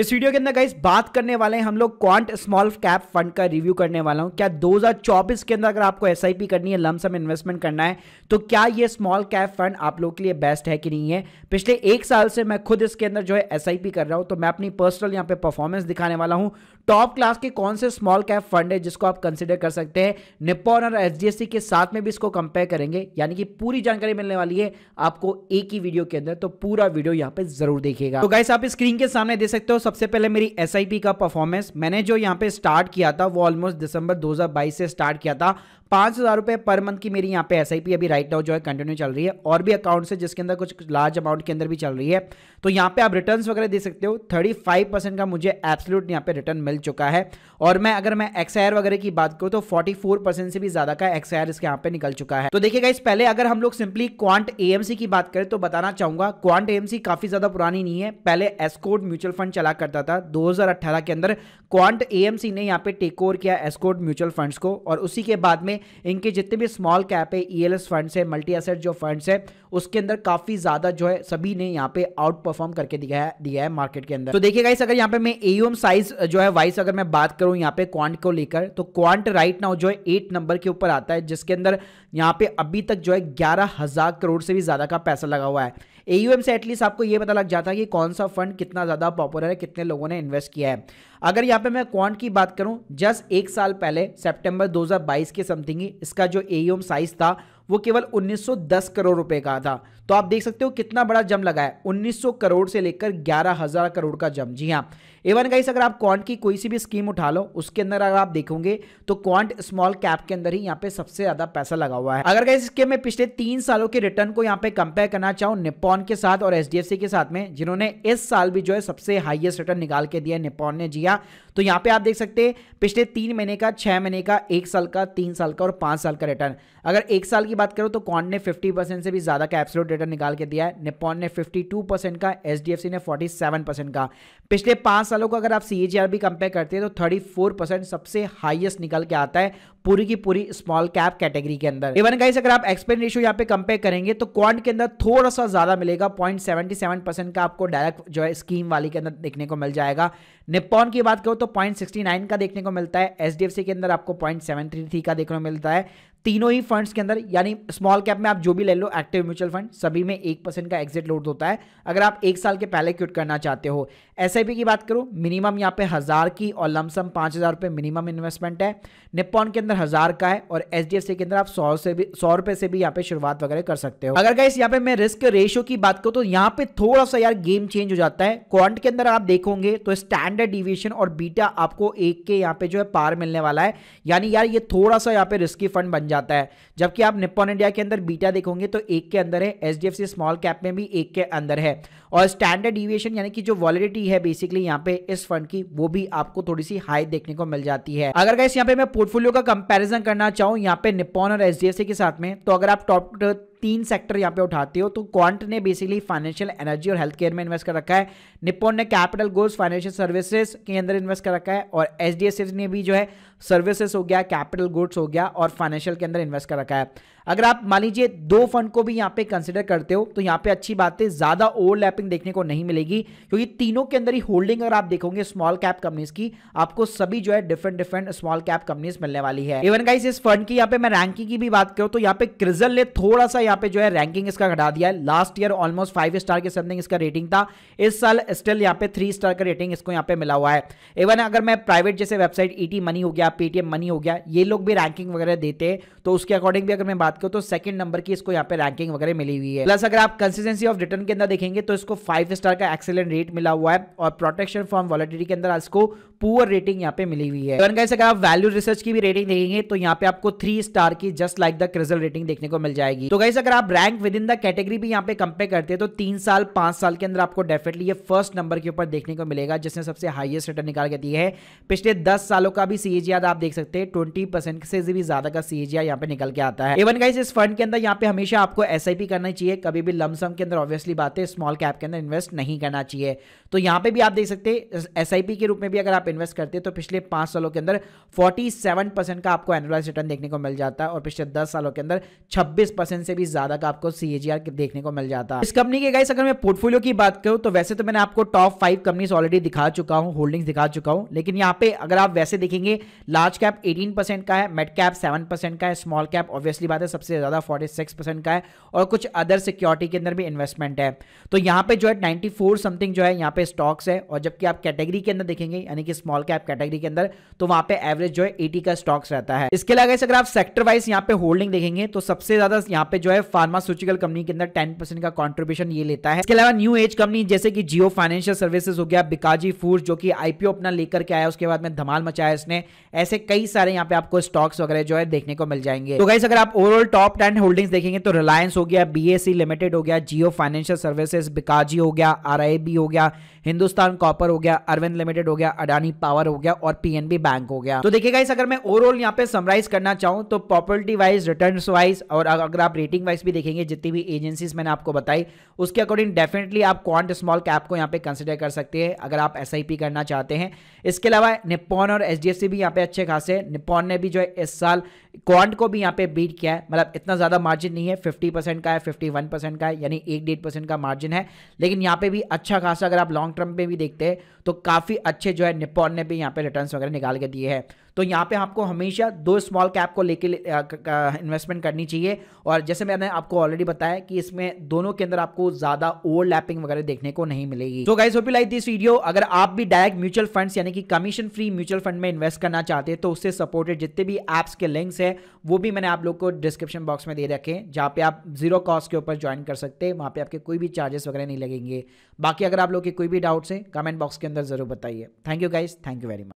इस वीडियो के अंदर गाइस बात करने वाले हैं हम लोग क्वांट स्मॉल कैप फंड का रिव्यू करने वाला हूं क्या 2024 के अंदर अगर आपको एस करनी है लमसम इन्वेस्टमेंट करना है तो क्या ये स्मॉल कैप फंड आप लोगों के लिए बेस्ट है कि नहीं है पिछले एक साल से मैं खुद इसके अंदर जो है एस कर रहा हूं तो मैं अपनी पर्सनल यहाँ पे परफॉर्मेंस दिखाने वाला हूँ टॉप क्लास के कौन से स्मॉल कैप फंड है जिसको आप कंसिडर कर सकते हैं निपोन और एच के साथ में भी इसको कंपेयर करेंगे यानी कि पूरी जानकारी मिलने वाली है आपको एक ही वीडियो के अंदर तो पूरा वीडियो यहाँ पे जरूर देखिएगा तो गाइस आप स्क्रीन के सामने दे सकते हो सबसे पहले मेरी एस का परफॉर्मेंस मैंने जो यहाँ पे स्टार्ट किया था वो ऑलमोस्ट दिसंबर 2022 से स्टार्ट किया था पांच हज़ार रुपए पर मंथ की मेरी यहाँ पे एस अभी राइट नाउ जो है कंटिन्यू चल रही है और भी अकाउंट से जिसके अंदर कुछ लार्ज अमाउंट के अंदर भी चल रही है तो यहाँ पे आप रिटर्न वगैरह दे सकते हो थर्टी फाइव परसेंट का मुझे एब्सोल्यूट यहाँ पे रिटर्न मिल चुका है और मैं अगर मैं एक्सआर वगैरह की बात करूँ तो फोर्टी फोर परसेंट से भी ज़्यादा का एक्सआर इसके यहाँ पे निकल चुका है तो देखिएगा इस पहले अगर हम लोग सिंपली क्वांट एएमसी की बात करें तो बताना चाहूंगा क्वांट एएमसी काफ़ी ज़्यादा पुरानी नहीं है पहले एस्कोट म्यूचुअल फंड चला करता था 2018 के अंदर क्वांट एएमसी ने यहाँ पे टेक ओवर किया एस्कोट म्यूचुअल फंड को और उसी के बाद में में इनके जितने भी स्मॉल कैप है ई एल फंड्स है मल्टी एसेट जो फंड्स है उसके अंदर काफी ज्यादा जो है सभी ने यहाँ पे आउट परफॉर्म करके दिखाया दिया है मार्केट के अंदर तो देखिए गाइस अगर यहाँ पे मैं एम साइज जो है वाइस अगर मैं बात करूँ यहाँ पे क्वांट को लेकर तो क्वांट राइट नाउ जो है एट नंबर के ऊपर आता है जिसके अंदर यहाँ पे अभी तक जो है ग्यारह करोड़ से भी ज्यादा का पैसा लगा हुआ है एयूएम से एटलीस्ट आपको ये पता लग जाता है कि कौन सा फंड कितना ज़्यादा पॉपुलर है कितने लोगों ने इन्वेस्ट किया है अगर यहाँ पे मैं क्वांट की बात करूँ जस्ट एक साल पहले सेप्टेम्बर 2022 के समथिंग ही इसका जो एयूएम साइज था वो केवल 1910 करोड़ रुपए का था तो आप देख सकते हो कितना बड़ा जम लगा है 1900 करोड़ से लेकर 11000 करोड़ का जम जी हाँ एवन गाइस अगर आप क्वांट की कोई सी भी स्कीम उठा लो उसके अंदर अगर आप देखोगे तो क्वांट स्मॉल कैप के अंदर ही यहाँ पे सबसे ज्यादा पैसा लगा हुआ है अगर गाइस इसके मैं पिछले तीन सालों के रिटर्न को यहाँ पे कंपेयर करना चाहूँ निपॉन के साथ और एच के साथ में जिन्होंने इस साल भी जो है सबसे हाइएस्ट रिटर्न निकाल के दिया निपॉन ने जिया हाँ। तो यहाँ पे आप देख सकते हैं पिछले तीन महीने का छह महीने का एक साल का तीन साल का और पांच साल का रिटर्न अगर एक साल की की बात करो तो कॉन ने 50 परसेंट से भी ज़्यादा का एप्सलोट रिटर्न निकाल के दिया है निपॉन ने 52 परसेंट का एच ने 47 परसेंट का पिछले पांच सालों को अगर आप सी भी कंपेयर करते हैं तो 34 परसेंट सबसे हाईएस्ट निकल के आता है पूरी की पूरी स्मॉल कैप कैटेगरी के अंदर इवन गाइस अगर आप एक्सपेंड रेशियो यहाँ पे कंपेयर करेंगे तो क्वांट के अंदर थोड़ा सा ज्यादा मिलेगा पॉइंट सेवेंटी सेवन परसेंट का आपको डायरेक्ट जो है स्कीम वाली के अंदर देखने को मिल जाएगा निपॉन की बात करो तो पॉइंट सिक्सटी नाइन का देखने को मिलता है एच के अंदर आपको पॉइंट सेवन थ्री थ्री का देखने को मिलता है तीनों ही फंड्स के अंदर यानी स्मॉल कैप में आप जो भी ले लो एक्टिव म्यूचुअल फंड सभी में एक परसेंट का एग्जिट लोड होता है अगर आप एक साल के पहले क्विट करना चाहते हो एस की बात करो मिनिमम यहाँ पे हज़ार की और लमसम पांच हज़ार रुपये मिनिमम इन्वेस्टमेंट है निपॉन के अंदर हज़ार का है और एच के अंदर आप सौ से भी सौ रुपये से भी यहाँ पे शुरुआत वगैरह कर सकते हो अगर गाइस यहाँ पे मैं रिस्क रेशियो की बात करूँ तो यहाँ पे थोड़ा सा यार गेम चेंज हो जाता है क्वांट के अंदर आप देखोगे तो स्टैंडर्ड डिविएशन और बीटा आपको एक के यहाँ पे जो है पार मिलने वाला है यानी यार ये थोड़ा सा यहाँ पे रिस्की फंड बन जाता है जबकि आप निपोन इंडिया के अंदर बीटा देखोगे तो एक के अंदर है एच स्मॉल कैप में भी एक के अंदर है और स्टैंडर्ड डिविएशन यानी कि जो वॉलिडिटी है बेसिकली यहाँ पे इस फंड की वो भी आपको थोड़ी सी हाई देखने को मिल जाती है अगर गैस यहाँ पे मैं पोर्टफोलियो का कंपेरिजन करना चाहूँ यहाँ पे निपोन और एच के साथ में तो अगर आप टॉप तीन सेक्टर यहाँ पे उठाते हो तो क्वांट ने बेसिकली फाइनेंशियल एनर्जी और हेल्थ केयर में इन्वेस्ट कर रखा है निपोन ने कैपिटल गुड्स फाइनेंशियल सर्विसेज के अंदर इन्वेस्ट कर रखा है और एच ने भी जो है सर्विसेज हो गया कैपिटल गुड्स हो गया और फाइनेंशियल के अंदर इन्वेस्ट कर रखा है अगर आप मान लीजिए दो फंड को भी यहाँ पे कंसिडर करते हो तो यहाँ पे अच्छी बात है ज्यादा ओवरलैपिंग देखने को नहीं मिलेगी क्योंकि तीनों के अंदर ही होल्डिंग अगर आप देखोगे स्मॉल कैप कंपनीज की आपको सभी जो है different different small cap companies मिलने वाली है इवन गाइस इस फंड की यहाँ पे मैं रैंकिंग की भी बात करूँ तो यहाँ पे क्रिजल ने थोड़ा सा यहाँ पे जो है रैंकिंग इसका घटा दिया है last year almost five star के समथिंग इसका रेटिंग था इस साल स्टिल यहाँ पे थ्री स्टार का रेटिंग इसको यहाँ पे मिला हुआ है इवन अगर मैं प्राइवेट जैसे वेबसाइट ईटी मनी हो गया पेटीएम मनी हो गया ये लोग भी रैंकिंग वगैरह देते हैं तो उसके अकॉर्डिंग भी अगर मैं बात बात करो तो सेकंड नंबर की इसको यहाँ पे रैंकिंग वगैरह मिली हुई है प्लस अगर आप कंसिस्टेंसी ऑफ रिटर्न के अंदर देखेंगे तो इसको फाइव स्टार का एक्सेलेंट रेट मिला हुआ है और प्रोटेक्शन फॉर्म वॉलेटिटी के अंदर इसको पुअर रेटिंग यहाँ पे मिली हुई है तो अगर आप वैल्यू रिसर्च की भी रेटिंग देखेंगे तो यहाँ पे आपको थ्री स्टार की just like the CRISIL rating देखने को मिल जाएगी तो गाइस अगर आप rank within the category भी यहाँ पे कंपेयर करते हैं तो तीन साल पांच साल के अंदर आपको डेफिनेटली ये फर्स्ट नंबर के ऊपर देखने को मिलेगा जिसने सबसे हाइएस्ट रिटर्न निकाल के दी है पिछले दस सालों का भी सीएज आप देख सकते हैं ट्वेंटी से भी ज्यादा का सीएज यहाँ पे निकल के आता है इवन गाइस इस फंड के अंदर यहाँ पे हमेशा आपको एस करना चाहिए कभी भी लमसम के अंदर ऑब्वियसली बात है स्मॉल कैप के अंदर इन्वेस्ट नहीं करना चाहिए तो यहाँ पे भी आप देख सकते हैं एस के रूप में भी अगर आप इन्वेस्ट करते हैं तो पिछले पांच सालों के अंदर फोर्टी सेवन परसेंट का आपको एनुअलाइज रिटर्न देखने को मिल जाता है और पिछले दस सालों के अंदर छब्बीस परसेंट से भी ज़्यादा का आपको सीएजीआर देखने को मिल जाता है इस कंपनी के गाइस अगर मैं पोर्टफोलियो की बात करूं तो वैसे तो मैंने आपको टॉप फाइव कंपनीज ऑलरेडी दिखा चुका हूं होल्डिंग्स दिखा चुका हूं लेकिन यहां पे अगर आप वैसे देखेंगे लार्ज कैप एटीन का है मेड कैप सेवन का है स्मॉल कैप ऑब्वियसली बात है सबसे ज़्यादा फोर्टी का है और कुछ अदर सिक्योरिटी के अंदर भी इन्वेस्टमेंट है तो यहां पर जो है नाइनटी समथिंग जो है यहाँ पे स्टॉक्स है और जबकि आप कैटेगरी के अंदर देखेंगे यानी कि कि स्मॉल कैप कैटेगरी के अंदर तो वहां पे एवरेज जो है एटी का स्टॉक्स रहता है इसके अलावा अगर आप सेक्टर वाइज यहाँ पे होल्डिंग देखेंगे तो सबसे ज्यादा यहाँ पे जो है फार्मास्यूटिकल कंपनी के अंदर टेन का कॉन्ट्रीब्यूशन ये लेता है इसके अलावा न्यू एज कंपनी जैसे कि जियो फाइनेंशियल सर्विसेज हो गया बिकाजी फूड जो कि आईपीओ अपना लेकर के आया उसके बाद में धमाल मचाया इसने ऐसे कई सारे यहाँ पे आपको स्टॉक्स वगैरह जो है देखने को मिल जाएंगे तो गाइस अगर आप ओवरऑल टॉप टेन होल्डिंग्स देखेंगे तो रिलायंस हो गया बीएससी लिमिटेड हो गया जियो फाइनेंशियल सर्विसेज बिकाजी हो गया आरआईबी हो गया हिंदुस्तान कॉपर हो गया अरविंद लिमिटेड हो गया अडानी पावर हो गया और पीएनबी बैंक हो गया तो देखिए इस अगर मैं ओवरऑल यहाँ पे समराइज करना चाहूँ तो प्रॉपर्टी वाइज रिटर्न वाइज और अगर आप रेटिंग वाइज भी देखेंगे जितनी भी एजेंसीज मैंने आपको बताई उसके अकॉर्डिंग डेफिनेटली आप क्वांट स्मॉल कैप को यहाँ पे कंसिडर कर सकते हैं अगर आप एस करना चाहते हैं इसके अलावा निपोन और एच भी यहाँ पे अच्छे खासे निपोन ने भी जो है इस साल क्वांट को भी यहाँ पे बीट किया है मतलब इतना ज़्यादा मार्जिन नहीं है फिफ्टी परसेंट का है फिफ्टी परसेंट का है यानी एक डेढ़ परसेंट का मार्जिन है लेकिन यहाँ पे भी अच्छा खासा अगर आप लॉन्ग टर्म पे भी देखते हैं तो काफ़ी अच्छे जो है निपॉन ने भी यहाँ पे रिटर्न वगैरह निकाल के दिए हैं तो यहाँ पे आपको हमेशा दो स्मॉल कैप को लेके इन्वेस्टमेंट करनी चाहिए और जैसे मैंने आपको ऑलरेडी बताया कि इसमें दोनों के अंदर आपको ज्यादा ओवरलैपिंग वगैरह देखने को नहीं मिलेगी तो guys hope you like this video अगर आप भी डायरेक्ट म्यूचुअल फंड यानी कि कमीशन फ्री म्यूचुअल फंड में इन्वेस्ट करना चाहते हैं तो उससे सपोर्टेड जितने भी एप्स के लिंक्स है वो भी मैंने आप लोग को डिस्क्रिप्शन बॉक्स में दे रखे जहाँ पे आप जीरो कॉस्ट के ऊपर ज्वाइन कर सकते हैं वहाँ पे आपके कोई भी चार्जेस वगैरह नहीं लगेंगे बाकी अगर आप लोग के कोई भी डाउट्स हैं कमेंट बॉक्स के अंदर जरूर बताइए thank you guys thank you very much